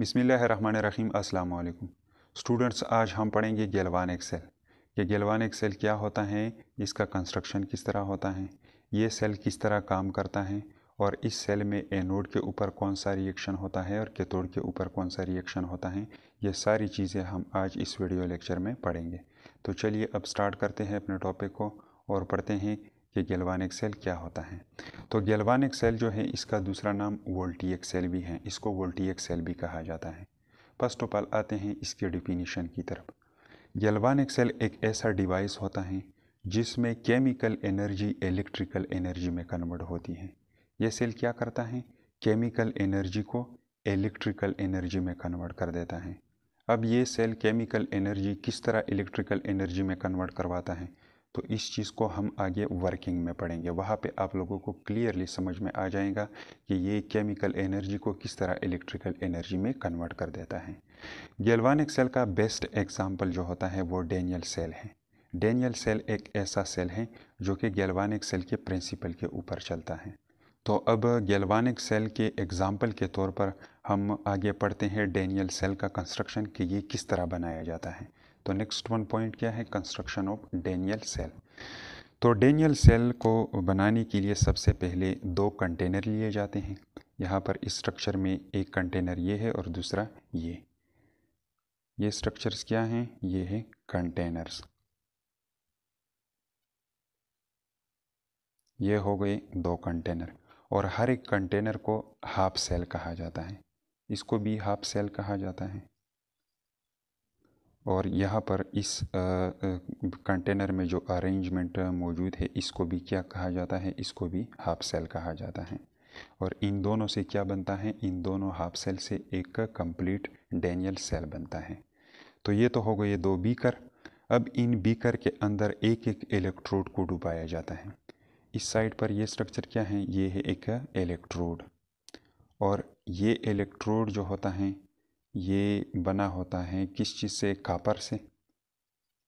बिसमीम् अल्लाम स्टूडेंट्स आज हम पढ़ेंगे गलवान एक्सेल ये गलवान एक्सेल क्या होता है इसका कंस्ट्रक्शन किस तरह होता है ये सेल किस तरह काम करता है और इस सेल में एनोड के ऊपर कौन सा रिएक्शन होता है और केतोड के ऊपर कौन सा रिएक्शन होता है ये सारी चीज़ें हम आज इस वीडियो लेक्चर में पढ़ेंगे तो चलिए अब स्टार्ट करते हैं अपने टॉपिक को और पढ़ते हैं कि गेलवानिक सेल क्या होता है तो गेलवानिक सेल जो है इसका दूसरा नाम वोल्टियक सेल भी है इसको वोल्टियक सेल भी कहा जाता है फर्स्ट ऑफ ऑल आते हैं इसके डिफिनीशन की तरफ गेलवानिक सेल एक ऐसा डिवाइस होता है जिसमें केमिकल एनर्जी इलेक्ट्रिकल एनर्जी में कन्वर्ट होती है ये सेल क्या करता है केमिकल एनर्जी को इलेक्ट्रिकल एनर्जी में कन्वर्ट कर देता है अब ये सेल केमिकल एनर्जी किस तरह इलेक्ट्रिकल एनर्जी में कन्वर्ट करवाता है तो इस चीज़ को हम आगे वर्किंग में पढ़ेंगे वहाँ पे आप लोगों को क्लियरली समझ में आ जाएगा कि ये केमिकल एनर्जी को किस तरह इलेक्ट्रिकल एनर्जी में कन्वर्ट कर देता है गेलवानिक सेल का बेस्ट एग्जाम्पल जो होता है वो डेनियल सेल है डेनियल सेल एक ऐसा सेल है जो कि गेलवानिक सेल के प्रिंसिपल के ऊपर चलता है तो अब गेलवानिक सेल के एग्ज़ाम्पल के तौर पर हम आगे पढ़ते हैं डेनियल सेल का कंस्ट्रक्शन कि ये किस तरह बनाया जाता है तो नेक्स्ट वन पॉइंट क्या है कंस्ट्रक्शन ऑफ डेनियल सेल तो डेनियल सेल को बनाने के लिए सबसे पहले दो कंटेनर लिए जाते हैं यहाँ पर स्ट्रक्चर में एक कंटेनर ये है और दूसरा ये ये स्ट्रक्चर्स क्या हैं ये है कंटेनर्स ये हो गए दो कंटेनर और हर एक कंटेनर को हाफ सेल कहा जाता है इसको भी हाफ सेल कहा जाता है और यहाँ पर इस कंटेनर में जो अरेंजमेंट मौजूद है इसको भी क्या कहा जाता है इसको भी हाफ सेल कहा जाता है और इन दोनों से क्या बनता है इन दोनों हाफ सेल से एक कंप्लीट डेनियल सेल बनता है तो ये तो हो गए दो बीकर अब इन बीकर के अंदर एक एक इलेक्ट्रोड को डुबाया जाता है इस साइड पर ये स्ट्रक्चर क्या है ये है एक इलेक्ट्रोड और ये इलेक्ट्रोड जो होता है ये बना होता है किस चीज़ से कापर से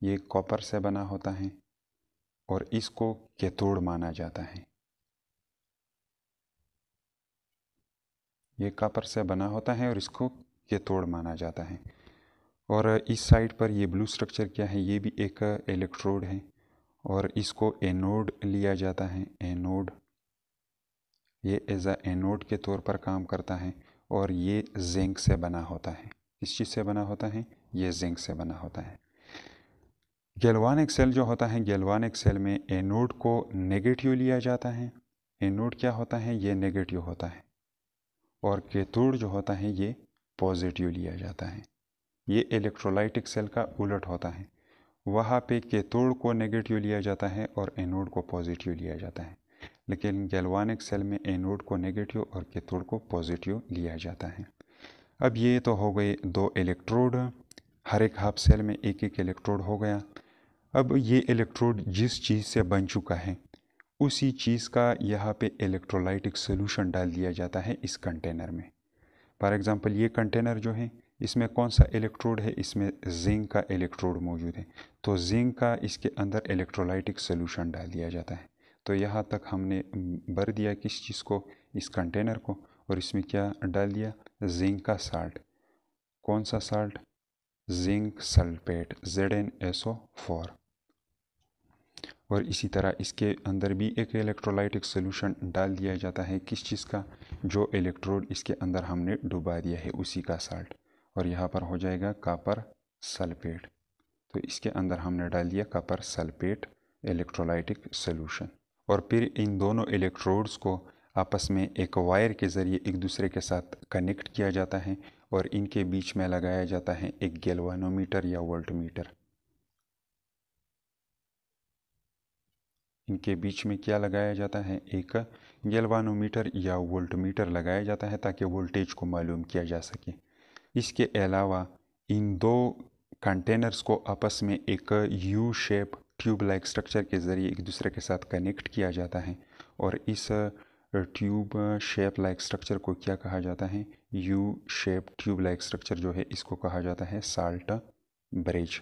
ये कॉपर से बना होता है और इसको केतोड़ माना जाता है ये कापर से बना होता है और इसको केतोड़ माना जाता है और इस साइड पर ये ब्लू स्ट्रक्चर क्या है ये भी एक इलेक्ट्रोड है और इसको एनोड लिया जाता है एनोड ये एज अ एनोड के तौर पर काम करता है और ये जिंक से बना होता है इस चीज़ से बना होता है ये जिंक से बना होता है गेलवानिक सेल जो होता है गेलवानिक सेल में एनोड को नेगेटिव लिया जाता है एनोड क्या होता है ये नेगेटिव होता है और केतोड जो होता है ये पॉजिटिव लिया जाता है ये इलेक्ट्रोलाइटिक सेल का उलट होता है वहाँ पे केतोड़ को नेगेटिव लिया जाता है और एनोड को पॉजिटिव लिया जाता है लेकिन गैल्वानिक सेल में एनोड को नेगेटिव और कैथोड को पॉजिटिव लिया जाता है अब ये तो हो गए दो इलेक्ट्रोड हर एक हाफ सेल में एक एक इलेक्ट्रोड हो गया अब ये इलेक्ट्रोड जिस चीज़ से बन चुका है उसी चीज़ का यहाँ पे इलेक्ट्रोलाइटिक सोल्यूशन डाल दिया जाता है इस कंटेनर में फॉर एग्ज़ाम्पल ये कंटेनर जो है इसमें कौन सा इलेक्ट्रोड है इसमें जिंक का इलेक्ट्रोड मौजूद है तो जिंक का इसके अंदर इलेक्ट्रोलाइटिक सोल्यूशन डाल दिया जाता है तो यहाँ तक हमने भर दिया किस चीज़ को इस कंटेनर को और इसमें क्या डाल दिया जिंक का साल्ट कौन सा salt zinc sulphate Z N S O four और इसी तरह इसके अंदर भी एक इलेक्ट्रोलाइटिक सोल्यूशन डाल दिया जाता है किस चीज़ का जो इलेक्ट्रोड इसके अंदर हमने डुबा दिया है उसी का साल्ट और यहाँ पर हो जाएगा कापर सल्फेट तो इसके अंदर हमने डाल दिया कापर सल्फेट इलेक्ट्रोलाइटिक सोल्यूशन और फिर इन दोनों इलेक्ट्रोड्स को आपस में एक वायर के ज़रिए एक दूसरे के साथ कनेक्ट किया जाता है और इनके बीच में लगाया जाता है एक गैल्वेनोमीटर या वोल्टमीटर इनके बीच में क्या लगाया जाता है एक गैल्वेनोमीटर या वोल्टमीटर लगाया जाता है ताकि वोल्टेज को मालूम किया जा सके इसके अलावा इन दो कंटेनर्स को आपस में एक U shape tube like structure के ज़रिए एक दूसरे के साथ कनेक्ट किया जाता है और इस ट्यूब शेप लाइक स्ट्रक्चर को क्या कहा जाता है U shape tube like structure जो है इसको कहा जाता है साल्ट ब्रिज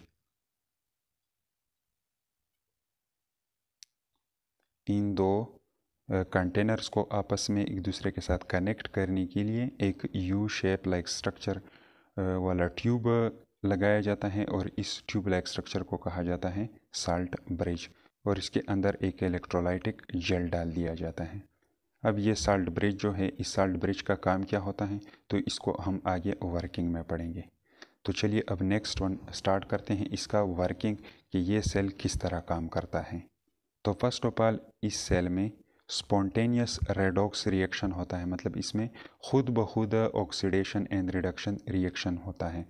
इन दो कंटेनर्स को आपस में एक दूसरे के साथ कनेक्ट करने के लिए एक यू शेप लाइक स्ट्रक्चर वाला ट्यूब लगाया जाता है और इस ट्यूबलाइक स्ट्रक्चर को कहा जाता है साल्ट ब्रिज और इसके अंदर एक इलेक्ट्रोलाइटिक जेल डाल दिया जाता है अब ये साल्ट ब्रिज जो है इस साल्ट ब्रिज का काम क्या होता है तो इसको हम आगे वर्किंग में पढ़ेंगे तो चलिए अब नेक्स्ट वन स्टार्ट करते हैं इसका वर्किंग कि ये सेल किस तरह काम करता है तो फर्स्ट ऑफ ऑल इस सेल में स्पॉन्टेनियस रेडॉक्स रिएक्शन होता है मतलब इसमें खुद ब खुद ऑक्सीडेशन एंड रिडक्शन रिएक्शन होता है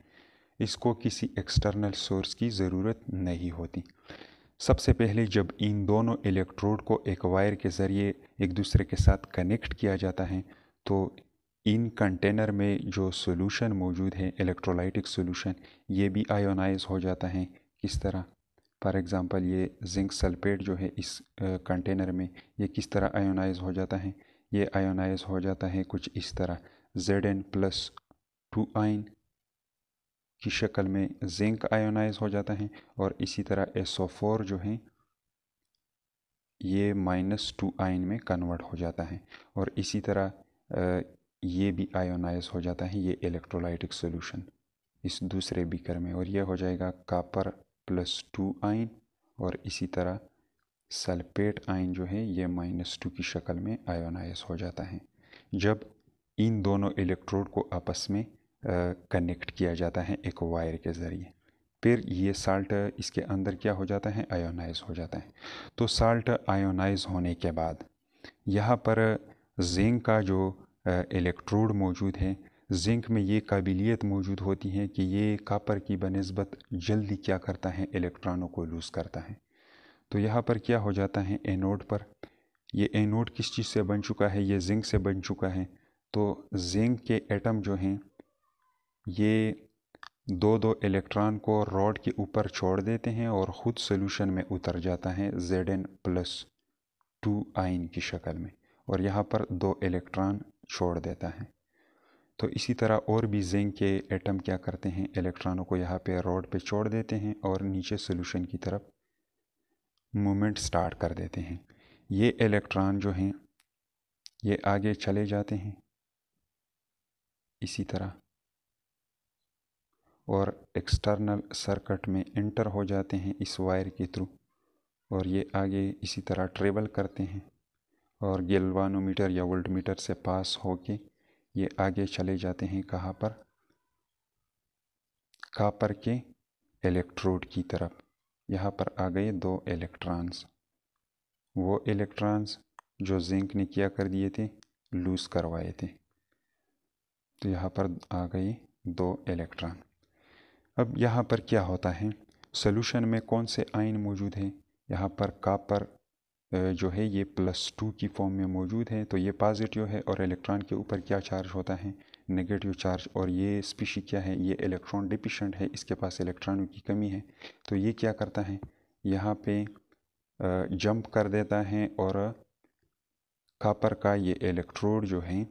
इसको किसी एक्सटर्नल सोर्स की ज़रूरत नहीं होती सबसे पहले जब इन दोनों इलेक्ट्रोड को एक वायर के ज़रिए एक दूसरे के साथ कनेक्ट किया जाता है तो इन कंटेनर में जो सॉल्यूशन मौजूद है इलेक्ट्रोलाइटिक सॉल्यूशन ये भी आयोनाइज हो जाता है किस तरह फॉर एग्ज़ाम्पल ये जिंक सल्फेट जो है इस कंटेनर में ये किस तरह आयोनाइज हो जाता है ये आयोनाइज हो जाता है कुछ इस तरह Z N plus two ion की शक्ल में जिंक आयोनाइज हो जाता है और इसी तरह एसोफोर जो है ये माइनस टू आयन में कन्वर्ट हो जाता है और इसी तरह ये भी आयोनाइज हो जाता है ये इलेक्ट्रोलाइटिक सोल्यूशन इस दूसरे बीकर में और यह हो जाएगा कापर प्लस टू आइन और इसी तरह सल्फेट आइन जो है ये माइनस टू की शक्ल में आयोनाइज हो जाता है जब इन दोनों इलेक्ट्रोड को आपस में कनेक्ट किया जाता है एक वायर के ज़रिए फिर ये साल्ट इसके अंदर क्या हो जाता है आयोनाइज हो जाता है तो साल्ट आयोनाइज होने के बाद यहाँ पर जिंक का जो इलेक्ट्रोड मौजूद है जिंक में ये काबिलियत मौजूद होती है कि ये कापर की बनस्बत जल्दी क्या करता है इलेक्ट्रॉनों को लूज़ करता है तो यहाँ पर क्या हो जाता है एनोड पर ये एनोड किस चीज़ से बन चुका है ये जिंक से बन चुका है तो जिंक के एटम जो हैं ये दो दो इलेक्ट्रॉन को रॉड के ऊपर छोड़ देते हैं और ख़ुद सोल्यूशन में उतर जाता है Z N plus two ion की शक्ल में और यहाँ पर दो इलेक्ट्रॉन छोड़ देता है तो इसी तरह और भी जिंक के एटम क्या करते हैं इलेक्ट्रॉनों को यहाँ पे रॉड पे छोड़ देते हैं और नीचे सोल्यूशन की तरफ मूवमेंट स्टार्ट कर देते हैं ये इलेक्ट्रॉन जो हैं ये आगे चले जाते हैं इसी तरह और एक्सटर्नल सर्किट में इंटर हो जाते हैं इस वायर के थ्रू और ये आगे इसी तरह ट्रेवल करते हैं और गेलवानोमीटर या वोल्टमीटर से पास होके ये आगे चले जाते हैं कहाँ पर कापर के इलेक्ट्रोड की तरफ यहाँ पर आ गए दो इलेक्ट्रॉन्स वो इलेक्ट्रॉन्स जो जिंक ने क्या कर दिए थे लूज़ करवाए थे तो यहाँ पर आ गए दो इलेक्ट्रॉन अब यहाँ पर क्या होता है सोल्यूशन में कौन से आयन मौजूद हैं यहाँ पर कापर जो है ये प्लस टू की फॉर्म में मौजूद है तो ये पॉजिटिव है और इलेक्ट्रॉन के ऊपर क्या चार्ज होता है नेगेटिव चार्ज और ये स्पीशी क्या है ये इलेक्ट्रॉन डिपिशेंट है इसके पास इलेक्ट्रॉनों की कमी है तो ये क्या करता है यहाँ पे जंप कर देता है और कापर का ये इलेक्ट्रोड जो है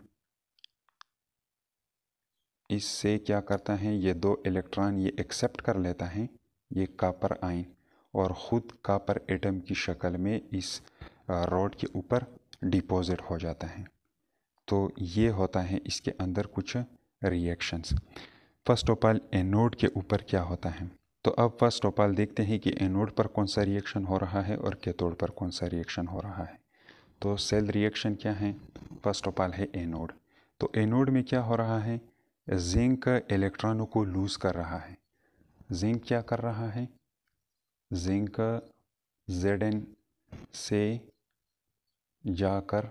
इससे क्या करता है ये दो इलेक्ट्रॉन ये एक्सेप्ट कर लेता है ये कापर आइन और ख़ुद कापर एटम की शक्ल में इस रॉड के ऊपर डिपॉजिट हो जाता है तो ये होता है इसके अंदर कुछ reactions first of all anode के ऊपर क्या होता है तो अब फर्स्ट ऑफ ऑल देखते हैं कि एनोड पर कौन सा रिएक्शन हो रहा है और कैथोड पर कौन सा रिएक्शन हो रहा है तो सेल रिएक्शन क्या है फर्स्ट ऑफ ऑल है एनोड तो एनोड में क्या हो रहा है जिंक इलेक्ट्रॉनों को लूज़ कर रहा है जिंक क्या कर रहा है जिंक जेड एन से जाकर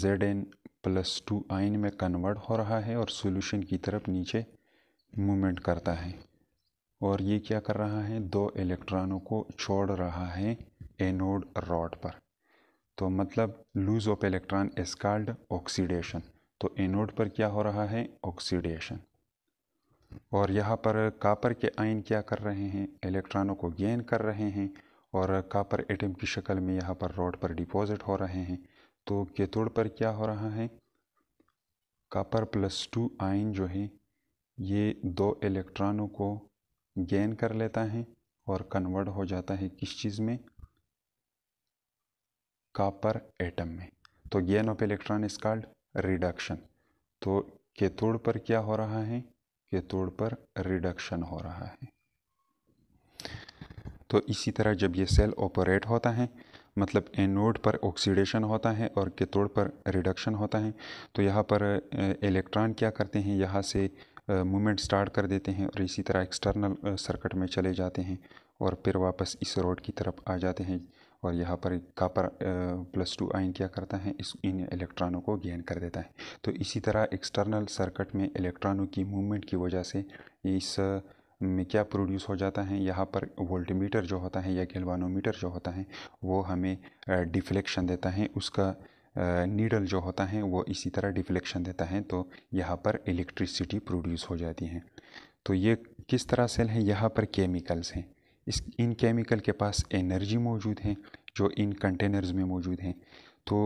जेड एन प्लस टू आइन में कन्वर्ट हो रहा है और सॉल्यूशन की तरफ नीचे मूवमेंट करता है और ये क्या कर रहा है दो इलेक्ट्रॉनों को छोड़ रहा है एनोड रॉड पर तो मतलब loss of electron is called oxidation तो एनोड पर क्या हो रहा है ऑक्सीडेशन और यहाँ पर कापर के आयन क्या कर रहे हैं इलेक्ट्रॉनों को गेन कर रहे हैं और कापर एटम की शक्ल में यहाँ पर रोड पर डिपॉजिट हो रहे हैं तो केतुड़ पर क्या हो रहा है कापर प्लस टू आयन जो है ये दो इलेक्ट्रॉनों को गेन कर लेता है और कन्वर्ट हो जाता है किस चीज़ में कापर एटम में तो gain of electron is called reduction तो केतोड़ पर क्या हो रहा है केतोड़ पर रिडक्शन हो रहा है तो इसी तरह जब ये सेल ऑपरेट होता है मतलब एनोड पर ऑक्सीडेशन होता है और केतोड़ पर रिडक्शन होता है तो यहाँ पर इलेक्ट्रॉन क्या करते हैं यहाँ से मूवमेंट स्टार्ट कर देते हैं और इसी तरह एक्सटर्नल सर्किट में चले जाते हैं और फिर वापस इस रोड की तरफ आ जाते हैं और यहाँ पर कापर प्लस टू आयन क्या करता है इस इन इलेक्ट्रॉनों को गेन कर देता है तो इसी तरह एक्सटर्नल सर्किट में इलेक्ट्रॉनों की मूवमेंट की वजह से इस में क्या प्रोड्यूस हो जाता है यहाँ पर वोल्टमीटर जो होता है या गलवानोमीटर जो होता है वो हमें डिफ्लेक्शन देता है उसका नीडल जो होता है वो इसी तरह डिफ्लेक्शन देता है तो यहाँ पर इलेक्ट्रिसिटी प्रोड्यूस हो जाती है तो ये किस तरह सेल है यहाँ पर केमिकल्स हैं इस इन केमिकल के पास एनर्जी मौजूद है जो इन कंटेनर्स में मौजूद हैं तो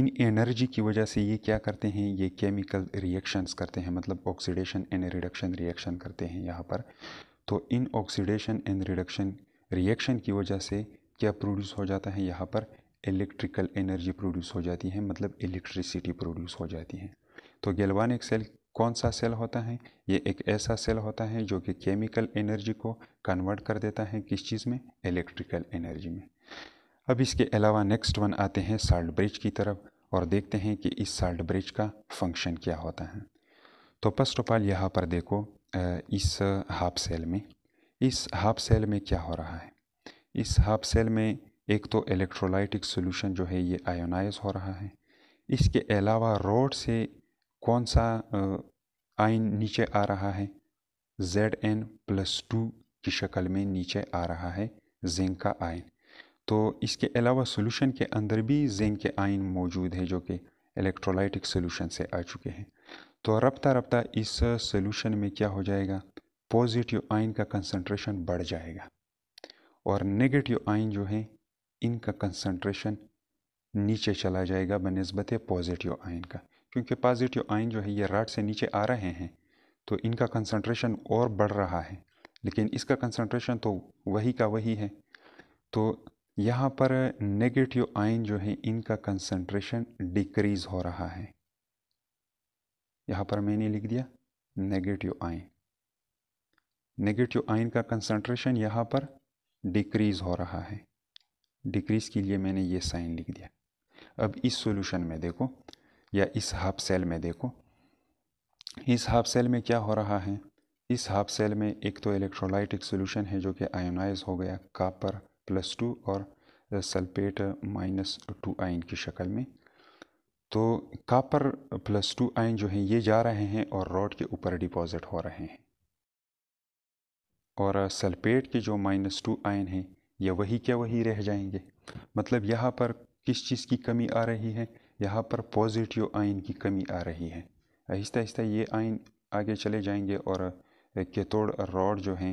इन एनर्जी की वजह से ये क्या करते हैं ये केमिकल रिएक्शंस करते हैं मतलब ऑक्सीडेशन एंड रिडक्शन रिएक्शन करते हैं यहाँ पर तो इन ऑक्सीडेशन एंड रिडक्शन रिएक्शन की वजह से क्या प्रोड्यूस हो जाता है यहाँ पर इलेक्ट्रिकल एनर्जी प्रोड्यूस हो जाती है मतलब इलेक्ट्रिसिटी प्रोड्यूस हो जाती है तो गैल्वानिक सेल कौन सा सेल होता है ये एक ऐसा सेल होता है जो कि केमिकल एनर्जी को कन्वर्ट कर देता है किस चीज़ में इलेक्ट्रिकल एनर्जी में अब इसके अलावा नेक्स्ट वन आते हैं साल्ट ब्रिज की तरफ और देखते हैं कि इस साल्ट ब्रिज का फंक्शन क्या होता है तो फर्स्ट ऑफ ऑल यहाँ पर देखो इस हाफ सेल में इस हाफ सेल में क्या हो रहा है इस हाफ सेल में एक तो इलेक्ट्रोलाइटिक सोल्यूशन जो है ये आयोनाइज हो रहा है इसके अलावा रोड से कौन सा आयन नीचे आ रहा है जेड एन प्लस टू की शक्ल में नीचे आ रहा है जिंक का आयन तो इसके अलावा सोल्यूशन के अंदर भी जिंक के आयन मौजूद है जो कि इलेक्ट्रोलाइटिक सोलूशन से आ चुके हैं तो रफ्ता रफ्ता इस सोलूशन में क्या हो जाएगा पॉजिटिव आयन का कंसंट्रेशन बढ़ जाएगा और नेगेटिव आयन जो है इनका कंसंट्रेशन नीचे चला जाएगा बनस्बत पॉजिटिव आयन का क्योंकि पॉजिटिव आयन जो है ये राड से नीचे आ रहे हैं तो इनका कंसंट्रेशन और बढ़ रहा है लेकिन इसका कंसंट्रेशन तो वही का वही है तो यहाँ पर नेगेटिव आयन जो है इनका कंसंट्रेशन डिक्रीज़ हो रहा है यहाँ पर मैंने लिख दिया नेगेटिव आयन नेगेटिव आयन का कंसंट्रेशन यहाँ पर डिक्रीज़ हो रहा है डिक्रीज़ के लिए मैंने ये साइन लिख दिया अब इस सॉल्यूशन में देखो या इस हाफ़ सेल में देखो इस हाफ सेल में क्या हो रहा है इस हाफ सेल में एक तो इलेक्ट्रोलाइटिक सॉल्यूशन है जो कि आयोनाइज हो गया कापर प्लस टू और सल्फेट माइनस टू आइन की शक्ल में तो कापर प्लस टू आइन जो है ये जा रहे हैं और रॉड के ऊपर डिपॉजिट हो रहे हैं और सल्फेट के जो माइनस टू आइन हैं ये वही क्या वही रह जाएंगे मतलब यहाँ पर किस चीज़ की कमी आ रही है यहाँ पर पॉजिटिव आयन की कमी आ रही है आहिस्ता आहिस्ता ये आयन आगे चले जाएंगे और केतोड़ रॉड जो हैं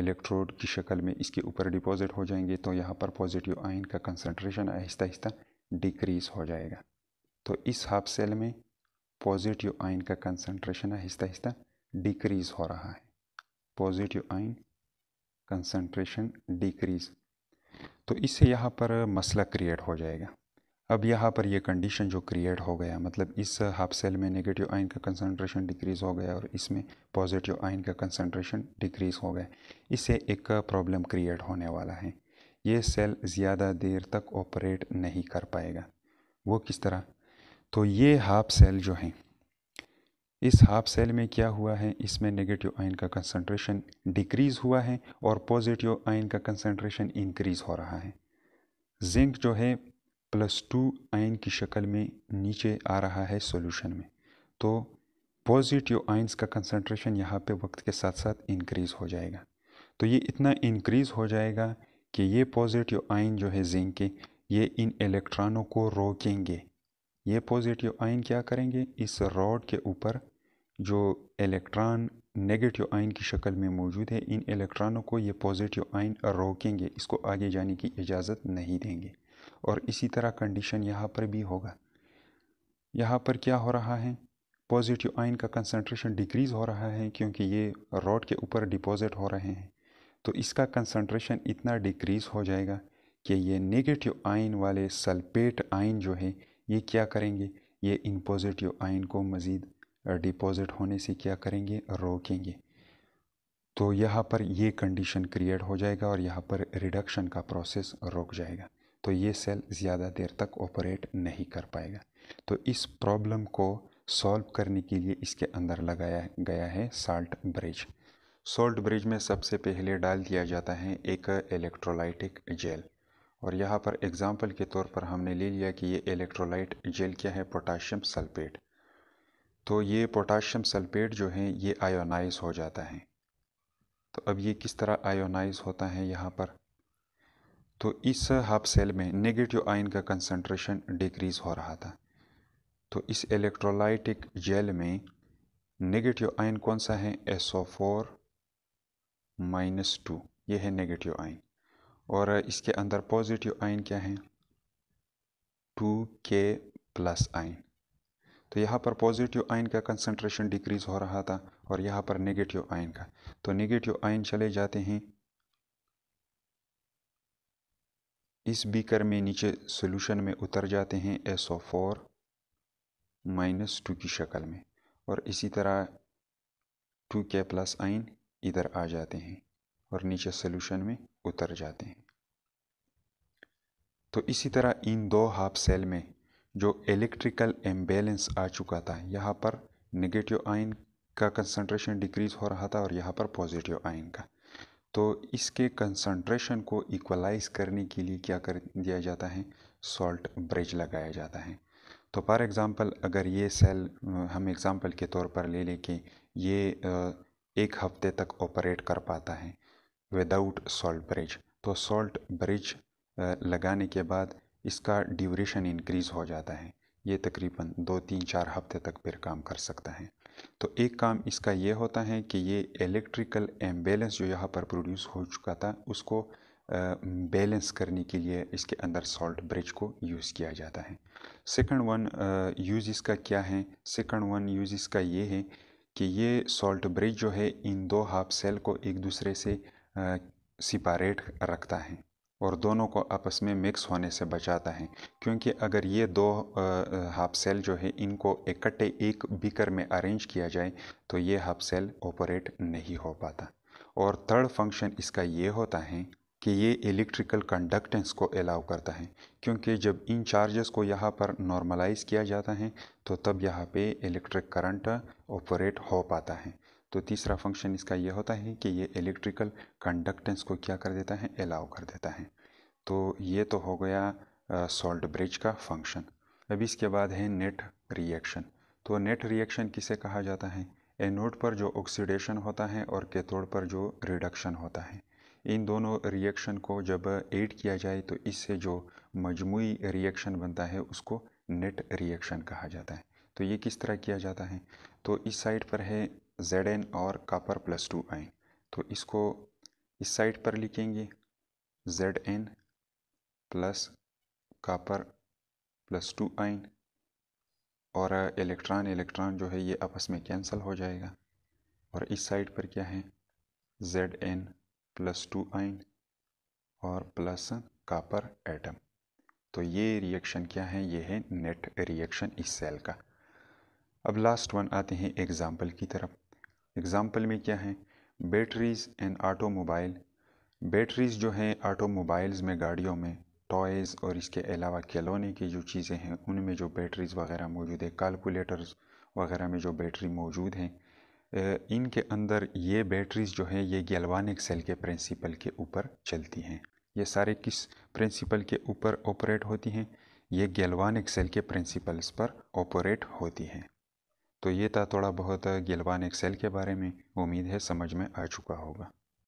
इलेक्ट्रोड की शक्ल में इसके ऊपर डिपॉजिट हो जाएंगे तो यहाँ पर पॉजिटिव आयन का कंसनट्रेशन आहिस्ता आहिस्ता डिक्रीज़ हो जाएगा तो इस हाफ सेल में पॉजिटिव आयन का कंसनट्रेशन आहिस्ता आहिस्ता डिक्रीज़ हो रहा है पॉजिटिव आयन कंसनट्रेशन डिक्रीज़ तो इससे यहाँ पर मसला क्रिएट हो जाएगा अब यहाँ पर ये कंडीशन जो क्रिएट हो गया मतलब इस हाफ सेल में नेगेटिव आयन का कंसंट्रेशन डिक्रीज़ हो गया और इसमें पॉजिटिव आयन का कंसंट्रेशन डिक्रीज़ हो गया इससे एक प्रॉब्लम क्रिएट होने वाला है ये सेल ज़्यादा देर तक ऑपरेट नहीं कर पाएगा वो किस तरह तो ये हाफ सेल जो है इस हाफ सेल में क्या हुआ है इसमें नेगेटिव आयन का कंसनट्रेशन डिक्रीज़ हुआ है और पॉजिटिव आयन का कंसनट्रेशन इंक्रीज़ हो रहा है जिंक जो है प्लस टू आयन की शक्ल में नीचे आ रहा है सॉल्यूशन में तो पॉजिटिव आइंस का कंसंट्रेशन यहाँ पे वक्त के साथ साथ इंक्रीज़ हो जाएगा तो ये इतना इंक्रीज़ हो जाएगा कि ये पॉजिटिव आयन जो है जिंक के ये इन इलेक्ट्रॉनों को रोकेंगे ये पॉजिटिव आयन क्या करेंगे इस रॉड के ऊपर जो इलेक्ट्रॉन नेगेटिव आयन की शक्ल में मौजूद है इन इलेक्ट्रॉनों को ये पॉजिटिव आयन रोकेंगे इसको आगे जाने की इजाज़त नहीं देंगे और इसी तरह कंडीशन यहाँ पर भी होगा यहाँ पर क्या हो रहा है पॉजिटिव आयन का कंसनट्रेशन डिक्रीज़ हो रहा है क्योंकि ये रॉड के ऊपर डिपॉजिट हो रहे हैं तो इसका कंसनट्रेशन इतना डिक्रीज़ हो जाएगा कि ये नेगेटिव आयन वाले सल्पेट आयन जो है ये क्या करेंगे ये इन पॉजिटिव आयन को मज़ीद डिपॉज़िट होने से क्या करेंगे रोकेंगे तो यहाँ पर ये कंडीशन क्रिएट हो जाएगा और यहाँ पर रिडक्शन का प्रोसेस रोक जाएगा तो ये सेल ज़्यादा देर तक ऑपरेट नहीं कर पाएगा तो इस प्रॉब्लम को सॉल्व करने के लिए इसके अंदर लगाया गया है साल्ट ब्रिज सॉल्ट ब्रिज में सबसे पहले डाल दिया जाता है एक इलेक्ट्रोलाइटिक जेल और यहाँ पर एग्ज़ाम्पल के तौर पर हमने ले लिया कि ये इलेक्ट्रोलाइट जेल क्या है पोटाशियम सल्फेट तो ये पोटाशियम सल्फेट जो है ये आयोनाइज हो जाता है तो अब ये किस तरह आयोनाइज होता है यहाँ पर तो इस हाफ सेल में नेगेटिव आयन का कंसंट्रेशन डिक्रीज़ हो रहा था तो इस इलेक्ट्रोलाइटिक जेल में नेगेटिव आयन कौन सा है S O four minus two ये है नेगेटिव आयन और इसके अंदर पॉजिटिव आयन क्या है टू के प्लस आयन तो यहाँ पर पॉजिटिव आयन का कंसंट्रेशन डिक्रीज़ हो रहा था और यहाँ पर नेगेटिव आयन का तो नेगेटिव आयन चले जाते हैं इस बीकर में नीचे सोल्यूशन में उतर जाते हैं S O four minus two की शक्ल में और इसी तरह टू के प्लस आइन इधर आ जाते हैं और नीचे सोल्यूशन में उतर जाते हैं तो इसी तरह इन दो हाफ सेल में जो इलेक्ट्रिकल एम्बेलेंस आ चुका था यहाँ पर नेगेटिव आइन का कंसंट्रेशन डिक्रीज हो रहा था और यहाँ पर पॉजिटिव आइन का तो इसके कंसंट्रेशन को इक्वलाइज करने के लिए क्या कर दिया जाता है सॉल्ट ब्रिज लगाया जाता है तो फॉर एग्ज़ाम्पल अगर ये सेल हम एग्ज़ाम्पल के तौर पर ले लें कि ये एक हफ्ते तक ऑपरेट कर पाता है विदाउट सॉल्ट ब्रिज तो सॉल्ट ब्रिज लगाने के बाद इसका ड्यूरेशन इंक्रीज़ हो जाता है ये तकरीबन दो तीन चार हफ्ते तक फिर काम कर सकता है तो एक काम इसका ये होता है कि ये इलेक्ट्रिकल एम्बेलेंस जो यहाँ पर प्रोड्यूस हो चुका था उसको बैलेंस करने के लिए इसके अंदर सॉल्ट ब्रिज को यूज़ किया जाता है सेकंड वन यूज़ इसका क्या है सेकंड वन यूज़ इसका ये है कि ये सॉल्ट ब्रिज जो है इन दो हाफ सेल को एक दूसरे से सिपारेट रखता है और दोनों को आपस में मिक्स होने से बचाता है क्योंकि अगर ये दो हाफ सेल जो है इनको इकट्ठे एक बीकर में अरेंज किया जाए तो ये हाफ सेल ऑपरेट नहीं हो पाता और थर्ड फंक्शन इसका ये होता है कि ये इलेक्ट्रिकल कंडक्टेंस को अलाउ करता है क्योंकि जब इन चार्जेस को यहाँ पर नॉर्मलाइज किया जाता है तो तब यहाँ पे इलेक्ट्रिक करंट ऑपरेट हो पाता है तो तीसरा फंक्शन इसका ये होता है कि ये इलेक्ट्रिकल कंडक्टेंस को क्या कर देता है अलाउ कर देता है तो ये तो हो गया सॉल्ट ब्रिज का फंक्शन अब इसके बाद है नेट रिएक्शन तो नेट रिएक्शन किसे कहा जाता है एनोड पर जो ऑक्सीडेशन होता है और कैथोड पर जो रिडक्शन होता है इन दोनों रिएक्शन को जब ऐड किया जाए तो इससे जो मजमू रिएक्शन बनता है उसको नेट रिएक्शन कहा जाता है तो ये किस तरह किया जाता है तो इस साइड पर है जेड एन और कापर प्लस टू आए तो इसको इस साइड पर लिखेंगे Z N plus copper plus two ion और इलेक्ट्रॉन इलेक्ट्रॉन जो है ये आपस में कैंसिल हो जाएगा और इस साइड पर क्या है Z N plus two ion और प्लस कापर एटम तो ये रिएक्शन क्या है ये है नेट रिएक्शन इस सेल का अब लास्ट वन आते हैं एग्जांपल की तरफ एग्ज़ाम्पल में क्या है बैटरीज़ एंड ऑटोमोबाइल बैटरीज़ जो हैं ऑटोमोबाइल्स में गाड़ियों में टॉयज़ और इसके अलावा खिलौने की जो चीज़ें हैं उनमें जो बैटरीज़ वगैरह मौजूद है कैलकुलेटर्स वगैरह में जो बैटरी मौजूद हैं इनके अंदर ये बैटरीज़ जो हैं ये गैल्वानिक सेल के प्रिंसिपल के ऊपर चलती हैं ये सारे किस प्रिंसिपल के ऊपर ऑपरेट होती हैं ये गैल्वानिक सेल के प्रिंसिपल्स पर ऑपरेट होती हैं तो ये था थोड़ा बहुत गिलवान एक्सेल के बारे में उम्मीद है समझ में आ चुका होगा